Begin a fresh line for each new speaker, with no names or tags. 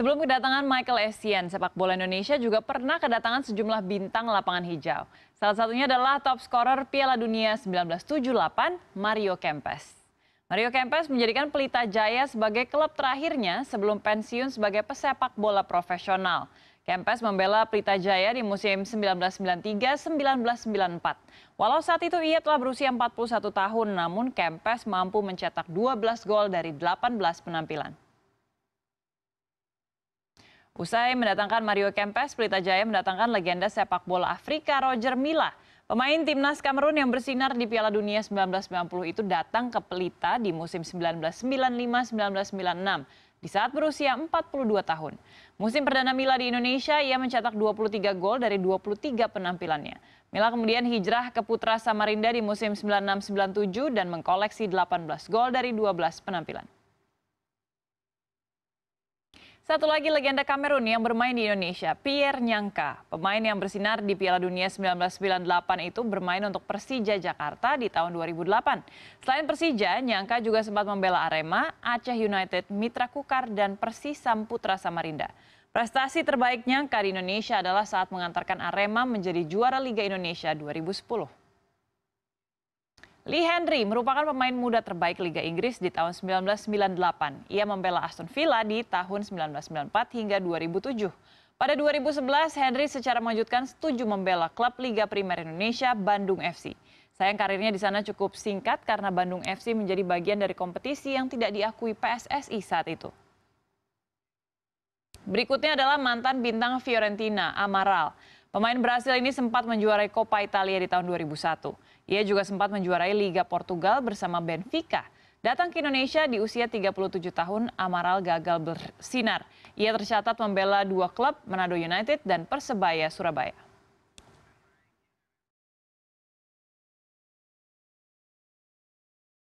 Sebelum kedatangan Michael Essien, sepak bola Indonesia juga pernah kedatangan sejumlah bintang lapangan hijau. Salah satunya adalah top scorer Piala Dunia 1978, Mario Kempes. Mario Kempes menjadikan Pelita Jaya sebagai klub terakhirnya sebelum pensiun sebagai pesepak bola profesional. Kempes membela Pelita Jaya di musim 1993-1994. Walau saat itu ia telah berusia 41 tahun, namun Kempes mampu mencetak 12 gol dari 18 penampilan. Usai mendatangkan Mario Kempes, Pelita Jaya mendatangkan legenda sepak bola Afrika Roger Mila. Pemain timnas Kamerun yang bersinar di Piala Dunia 1990 itu datang ke Pelita di musim 1995-1996 di saat berusia 42 tahun. Musim perdana Mila di Indonesia, ia mencetak 23 gol dari 23 penampilannya. Mila kemudian hijrah ke Putra Samarinda di musim 96-97 dan mengkoleksi 18 gol dari 12 penampilan. Satu lagi legenda Kamerun yang bermain di Indonesia, Pierre Nyangka. Pemain yang bersinar di Piala Dunia 1998 itu bermain untuk Persija Jakarta di tahun 2008. Selain Persija, Nyangka juga sempat membela Arema, Aceh United, Mitra Kukar, dan Persis Samputra Samarinda. Prestasi terbaik Nyangka di Indonesia adalah saat mengantarkan Arema menjadi juara Liga Indonesia 2010. Lee Henry merupakan pemain muda terbaik Liga Inggris di tahun 1998. Ia membela Aston Villa di tahun 1994 hingga 2007. Pada 2011, Henry secara mewujudkan setuju membela klub Liga Primer Indonesia Bandung FC. Sayang karirnya di sana cukup singkat karena Bandung FC menjadi bagian dari kompetisi yang tidak diakui PSSI saat itu. Berikutnya adalah mantan bintang Fiorentina, Amaral. Pemain Brasil ini sempat menjuarai Coppa Italia di tahun 2001. Ia juga sempat menjuarai Liga Portugal bersama Benfica. Datang ke Indonesia di usia 37 tahun, Amaral gagal bersinar. Ia tercatat membela dua klub, Manado United dan Persebaya Surabaya.